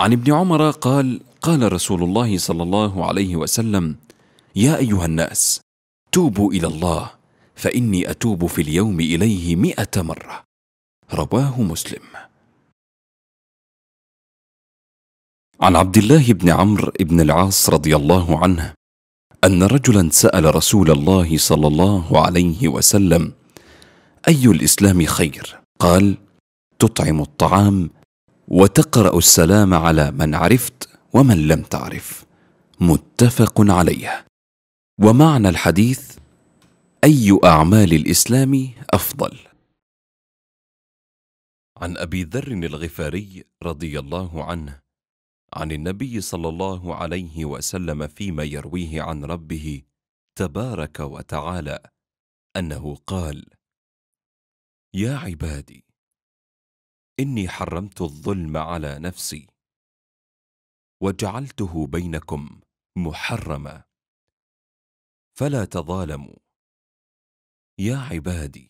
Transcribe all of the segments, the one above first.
عن ابن عمر قال قال رسول الله صلى الله عليه وسلم يا أيها الناس توبوا إلى الله فإني أتوب في اليوم إليه مئة مرة رواه مسلم عن عبد الله بن عمرو بن العاص رضي الله عنه أن رجلا سأل رسول الله صلى الله عليه وسلم أي الإسلام خير؟ قال تطعم الطعام وتقرا السلام على من عرفت ومن لم تعرف متفق عليه ومعنى الحديث اي اعمال الاسلام افضل عن ابي ذر الغفاري رضي الله عنه عن النبي صلى الله عليه وسلم فيما يرويه عن ربه تبارك وتعالى انه قال يا عبادي إني حرمت الظلم على نفسي وجعلته بينكم محرما فلا تظالموا يا عبادي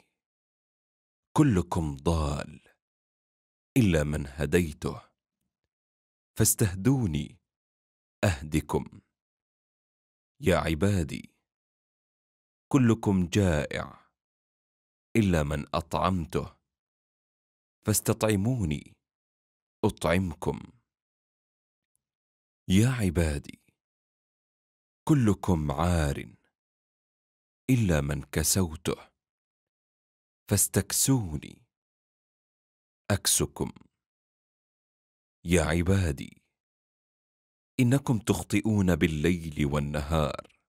كلكم ضال إلا من هديته فاستهدوني أهدكم يا عبادي كلكم جائع إلا من أطعمته فاستطعموني اطعمكم يا عبادي كلكم عار الا من كسوته فاستكسوني اكسكم يا عبادي انكم تخطئون بالليل والنهار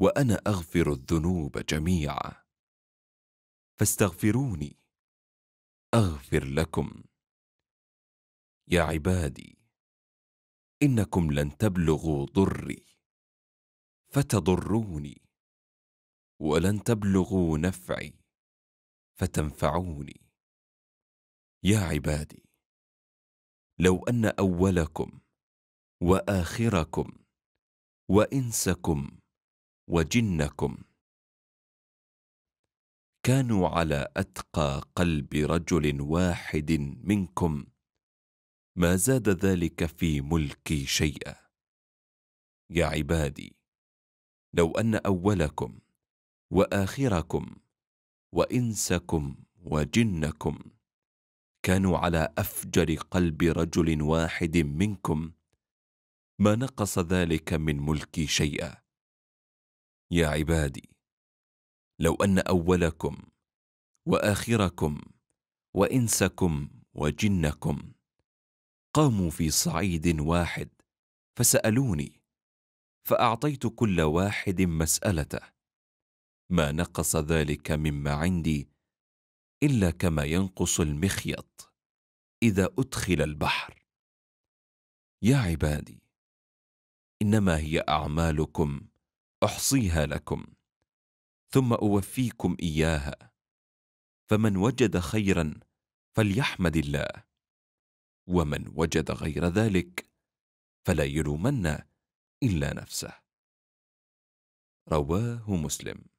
وانا اغفر الذنوب جميعا فاستغفروني أغفر لكم يا عبادي إنكم لن تبلغوا ضري فتضروني ولن تبلغوا نفعي فتنفعوني يا عبادي لو أن أولكم وآخركم وإنسكم وجنكم كانوا على اتقى قلب رجل واحد منكم ما زاد ذلك في ملكي شيئا يا عبادي لو ان اولكم واخركم وانسكم وجنكم كانوا على افجر قلب رجل واحد منكم ما نقص ذلك من ملكي شيئا يا عبادي لو ان اولكم واخركم وانسكم وجنكم قاموا في صعيد واحد فسالوني فاعطيت كل واحد مسالته ما نقص ذلك مما عندي الا كما ينقص المخيط اذا ادخل البحر يا عبادي انما هي اعمالكم احصيها لكم ثم اوفيكم اياها فمن وجد خيرا فليحمد الله ومن وجد غير ذلك فلا يلومن الا نفسه رواه مسلم